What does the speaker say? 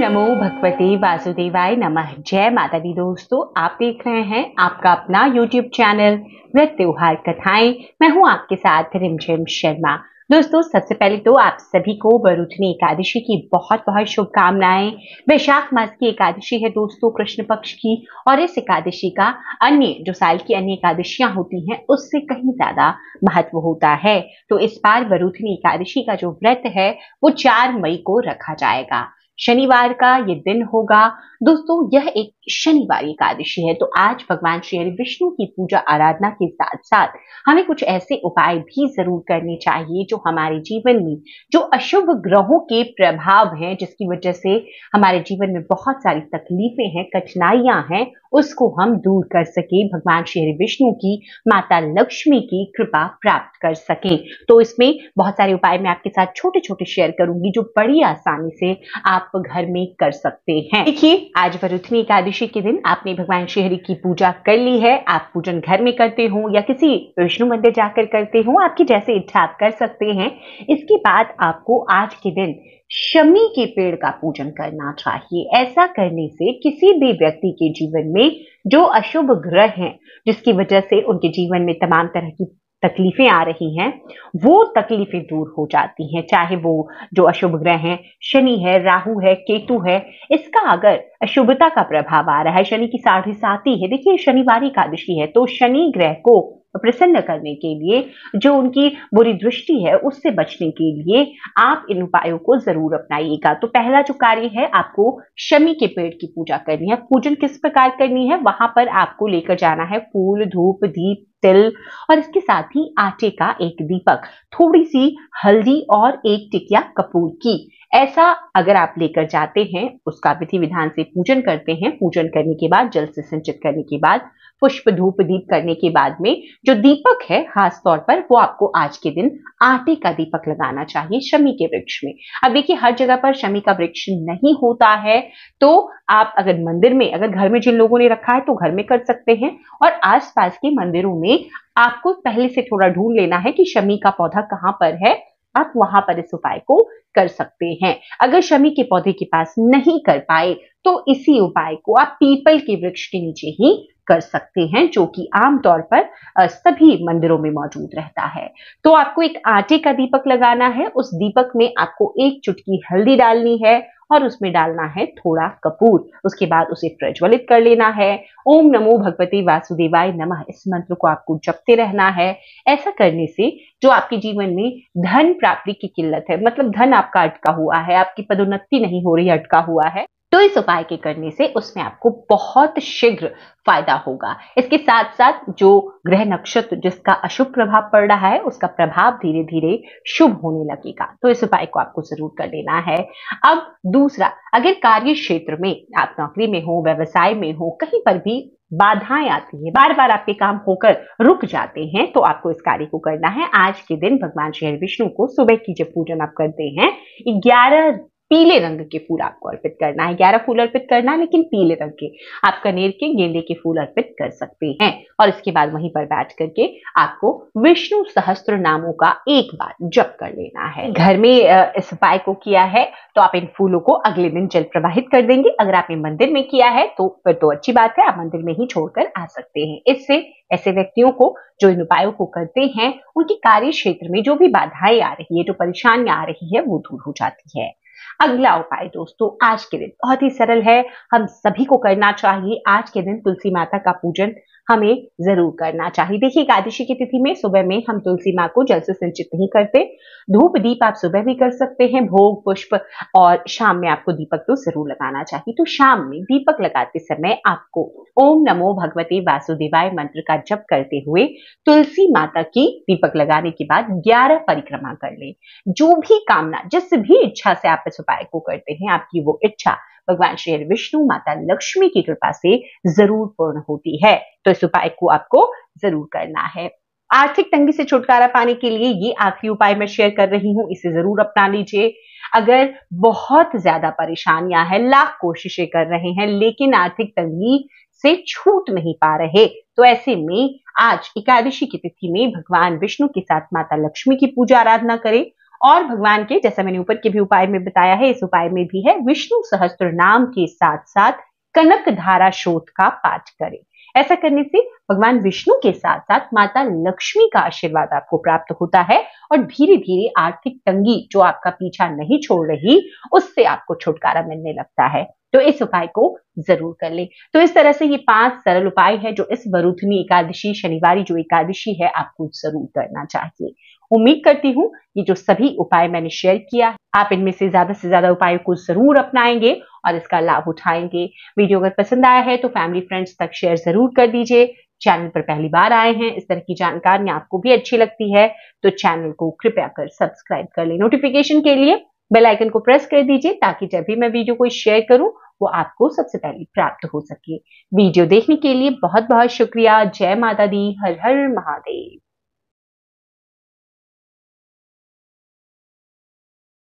नमो भगवते वासुदेवाय नमः जय माता दी दोस्तों आप देख रहे हैं आपका अपना यूट्यूब चैनल व्रत त्योहार कथाएं मैं हूं आपके साथ रिमझिम शर्मा दोस्तों सबसे पहले तो आप सभी को बरूथनी एकादशी की बहुत बहुत शुभकामनाएं वैशाख मास की एकादशी है दोस्तों कृष्ण पक्ष की और इस एकादशी का अन्य जो साल की अन्य एकादशियां होती हैं उससे कहीं ज्यादा महत्व होता है तो इस बार वरुथनी एकादशी का जो व्रत है वो चार मई को रखा जाएगा शनिवार का ये दिन होगा दोस्तों यह एक शनिवार एकादशी है तो आज भगवान श्री विष्णु की पूजा आराधना के साथ साथ हमें कुछ ऐसे उपाय भी जरूर करने चाहिए जो हमारे जीवन में जो अशुभ ग्रहों के प्रभाव हैं जिसकी वजह से हमारे जीवन में बहुत सारी तकलीफें हैं कठिनाइयां हैं उसको हम दूर कर सके भगवान श्री विष्णु की माता लक्ष्मी की कृपा प्राप्त कर सके तो इसमें बहुत सारे उपाय मैं आपके साथ छोटे छोटे शेयर करूंगी जो बड़ी आसानी से आप घर में कर सकते हैं देखिए आज वरुथनी एकादशी के दिन आपने भगवान श्रीहरि की पूजा कर ली है आप पूजन घर में करते हो या किसी विष्णु मंदिर जाकर करते हो आपकी जैसे इच्छा आप कर सकते हैं इसके बाद आपको आज के दिन शमी के पेड़ का पूजन करना चाहिए ऐसा करने से किसी भी व्यक्ति के जीवन में जो अशुभ ग्रह हैं जिसकी वजह से उनके जीवन में तमाम तरह की तकलीफें आ रही हैं वो तकलीफें दूर हो जाती हैं चाहे वो जो अशुभ ग्रह हैं शनि है राहु है केतु है इसका अगर अशुभता का प्रभाव आ रहा है शनि की साढ़े साथी है देखिए शनिवार एकादशी है तो शनि ग्रह को प्रसन्न करने के लिए जो उनकी बुरी दृष्टि है उससे बचने के लिए आप इन उपायों को जरूर अपनाइएगा तो पहला जो कार्य है आपको शमी के पेड़ की पूजा करनी है पूजन किस प्रकार करनी है वहां पर आपको लेकर जाना है फूल धूप दीप तिल और इसके साथ ही आटे का एक दीपक थोड़ी सी हल्दी और एक टिकिया कपूर की ऐसा अगर आप लेकर जाते हैं उसका विधि विधान से पूजन करते हैं पूजन करने के बाद जल से सिंचित करने के बाद पुष्प धूप दीप करने के बाद में जो दीपक है खास तौर पर वो आपको आज के दिन आटे का दीपक लगाना चाहिए शमी के वृक्ष में अब देखिए हर जगह पर शमी का वृक्ष नहीं होता है तो आप अगर मंदिर में अगर घर में जिन लोगों ने रखा है तो घर में कर सकते हैं और आसपास के मंदिरों में आपको पहले से थोड़ा ढूंढ लेना है कि शमी का पौधा कहाँ पर है आप वहां पर इस उपाय को कर सकते हैं अगर शमी के पौधे के पास नहीं कर पाए तो इसी उपाय को आप पीपल के वृक्ष के नीचे ही कर सकते हैं जो कि आमतौर पर सभी मंदिरों में मौजूद रहता है तो आपको एक आटे का दीपक लगाना है उस दीपक में आपको एक चुटकी हल्दी डालनी है और उसमें डालना है थोड़ा कपूर उसके बाद उसे प्रज्वलित कर लेना है ओम नमो भगवते वासुदेवाय नमः इस मंत्र को आपको जपते रहना है ऐसा करने से जो आपके जीवन में धन प्राप्ति की किल्लत है मतलब धन आपका अटका हुआ है आपकी पदोन्नति नहीं हो रही अटका हुआ है तो इस उपाय के करने से उसमें आपको बहुत शीघ्र फायदा होगा इसके साथ साथ जो ग्रह नक्षत्र जिसका अशुभ प्रभाव पड़ रहा है उसका प्रभाव धीरे धीरे शुभ होने लगेगा तो इस उपाय को आपको जरूर कर लेना है अब दूसरा अगर कार्य क्षेत्र में आप नौकरी में हो व्यवसाय में हो कहीं पर भी बाधाएं आती है बार बार आपके काम होकर रुक जाते हैं तो आपको इस कार्य को करना है आज के दिन भगवान श्री विष्णु को सुबह की जब पूजन आप करते हैं ग्यारह पीले रंग के फूल आपको अर्पित करना है ग्यारह फूल अर्पित करना है लेकिन पीले रंग के आप कनेर के गेंदे के फूल अर्पित कर सकते हैं और इसके बाद वहीं पर बैठ करके आपको विष्णु सहस्त्र नामों का एक बार जप कर लेना है घर में इस उपाय को किया है तो आप इन फूलों को अगले दिन जल प्रवाहित कर देंगे अगर आपने मंदिर में किया है तो फिर तो अच्छी बात है आप मंदिर में ही छोड़कर आ सकते हैं इससे ऐसे व्यक्तियों को जो इन उपायों को करते हैं उनके कार्य क्षेत्र में जो भी बाधाएं आ रही है जो परेशानियां आ रही है वो दूर हो जाती है अगला उपाय दोस्तों आज के दिन बहुत ही सरल है हम सभी को करना चाहिए आज के दिन तुलसी माता का पूजन हमें जरूर करना चाहिए देखिए एकादशी की तिथि में सुबह में हम तुलसी माँ को जल से सिंचित नहीं करते धूप दीप आप सुबह भी कर सकते हैं भोग पुष्प और शाम में आपको दीपक तो जरूर लगाना चाहिए तो शाम में दीपक लगाते समय आपको ओम नमो भगवते वासुदेवाय मंत्र का जप करते हुए तुलसी माता की दीपक लगाने के बाद ग्यारह परिक्रमा कर ले जो भी कामना जिस भी इच्छा से आप इस उपाय को करते हैं आपकी वो इच्छा भगवान श्री विष्णु माता लक्ष्मी की कृपा से जरूर पूर्ण होती है तो इस उपाय को आपको जरूर करना है आर्थिक तंगी से छुटकारा पाने के लिए ये आखिरी उपाय मैं शेयर कर रही हूं इसे जरूर अपना लीजिए अगर बहुत ज्यादा परेशानियां हैं लाख कोशिशें कर रहे हैं लेकिन आर्थिक तंगी से छूट नहीं पा रहे तो ऐसे में आज एकादशी की तिथि में भगवान विष्णु के साथ माता लक्ष्मी की पूजा आराधना करें और भगवान के जैसा मैंने ऊपर के भी उपाय में बताया है इस उपाय में भी है विष्णु सहस्त्र नाम के साथ साथ कनक धारा श्रोत का पाठ करें ऐसा करने से भगवान विष्णु के साथ साथ माता लक्ष्मी का आशीर्वाद आपको प्राप्त होता है और धीरे धीरे आर्थिक तंगी जो आपका पीछा नहीं छोड़ रही उससे आपको छुटकारा मिलने लगता है तो इस उपाय को जरूर कर ले तो इस तरह से ये पांच सरल उपाय है जो इस वरुथनी एकादशी शनिवार जो एकादशी है आपको जरूर करना चाहिए उम्मीद करती हूँ ये जो सभी उपाय मैंने शेयर किया आप इनमें से ज्यादा से ज्यादा उपायों को जरूर अपनाएंगे और इसका लाभ उठाएंगे वीडियो अगर पसंद आया है तो फैमिली फ्रेंड्स तक शेयर जरूर कर दीजिए चैनल पर पहली बार आए हैं इस तरह की जानकारियां आपको भी अच्छी लगती है तो चैनल को कृपया कर सब्सक्राइब कर ले नोटिफिकेशन के लिए बेल आइकन को प्रेस कर दीजिए ताकि जब भी मैं वीडियो को शेयर करूं वो आपको सबसे पहले प्राप्त हो सके वीडियो देखने के लिए बहुत बहुत शुक्रिया जय माता दी हर हर महादेव